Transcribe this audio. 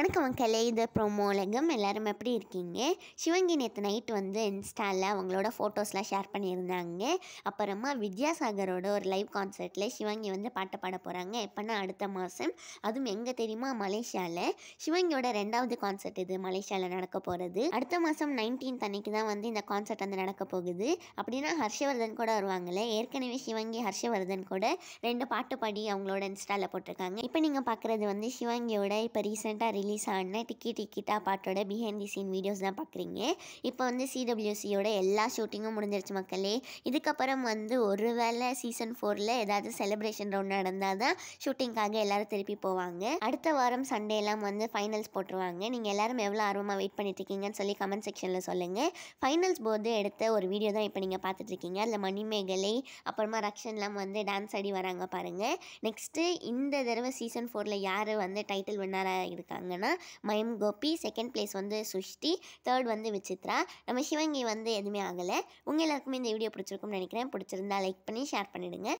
வணக்கம் கலை இது ப்ரோமோ உலகம் எல்லோரும் எப்படி இருக்கீங்க சிவங்கி நேற்று நைட் வந்து இன்ஸ்டாவில் அவங்களோட ஃபோட்டோஸ்லாம் ஷேர் பண்ணியிருந்தாங்க அப்புறமா வித்யாசாகரோட ஒரு லைவ் கான்சர்ட்டில் சிவங்கி வந்து பாட்டு பாட போகிறாங்க எப்போனா அடுத்த மாதம் அதுவும் எங்கே தெரியுமா மலேசியாவில் சிவங்கியோட ரெண்டாவது கான்சர்ட் இது மலேசியாவில் நடக்க போகிறது அடுத்த மாதம் நைன்டீன்த் அன்னைக்கு தான் வந்து இந்த கான்சர்ட் வந்து நடக்க போகுது அப்படின்னா ஹர்ஷவர்தன் கூட வருவாங்கள்ல ஏற்கனவே சிவங்கி ஹர்ஷவர்தன் கூட ரெண்டு பாட்டு பாடி அவங்களோட இன்ஸ்டாவில் போட்டிருக்காங்க இப்போ நீங்கள் பார்க்குறது வந்து சிவங்கியோட இப்போ ரீசெண்டாக ரிலீஸ் ஆன டிக்கி டிக்கிட்டா பாட்டோட பிஹைண்ட் தி சீன் வீடியோஸ் தான் பார்க்குறீங்க இப்போ வந்து சிடபிள்யூசியோட எல்லா ஷூட்டிங்கும் முடிஞ்சிருச்சு மக்களே இதுக்கப்புறம் வந்து ஒரு வேளை சீசன் ஃபோரில் ஏதாவது செலிப்ரேஷன் ரவுண்ட் நடந்தால் தான் ஷூட்டிங்காக எல்லோரும் திருப்பி போவாங்க அடுத்த வாரம் சண்டே எல்லாம் வந்து ஃபைனல்ஸ் போட்டுருவாங்க நீங்கள் எல்லோரும் எவ்வளோ ஆர்வமாக வெயிட் பண்ணிட்டுருக்கீங்கன்னு சொல்லி கமெண்ட் செக்ஷனில் சொல்லுங்கள் ஃபைனல்ஸ் போது எடுத்த ஒரு வீடியோ தான் இப்போ நீங்கள் பார்த்துட்ருக்கீங்க அதில் மணிமேகலை அப்புறமா ரக்ஷன்லாம் வந்து டான்ஸ் ஆடி வராங்க பாருங்கள் நெக்ஸ்ட்டு இந்த தடவை சீசன் ஃபோரில் யார் வந்து டைட்டில் வின்னராக இருக்காங்க எடுத்தாங்கன்னா மயம் கோபி செகண்ட் பிளேஸ் வந்து சுஷ்டி தேர்ட் வந்து விசித்ரா நம்ம சிவங்கி வந்து எதுவுமே ஆகலை உங்கள் எல்லாருக்குமே இந்த வீடியோ பிடிச்சிருக்கும்னு நினைக்கிறேன் பிடிச்சிருந்தா லைக் பண்ணி ஷேர் பண்ணிவிடுங்க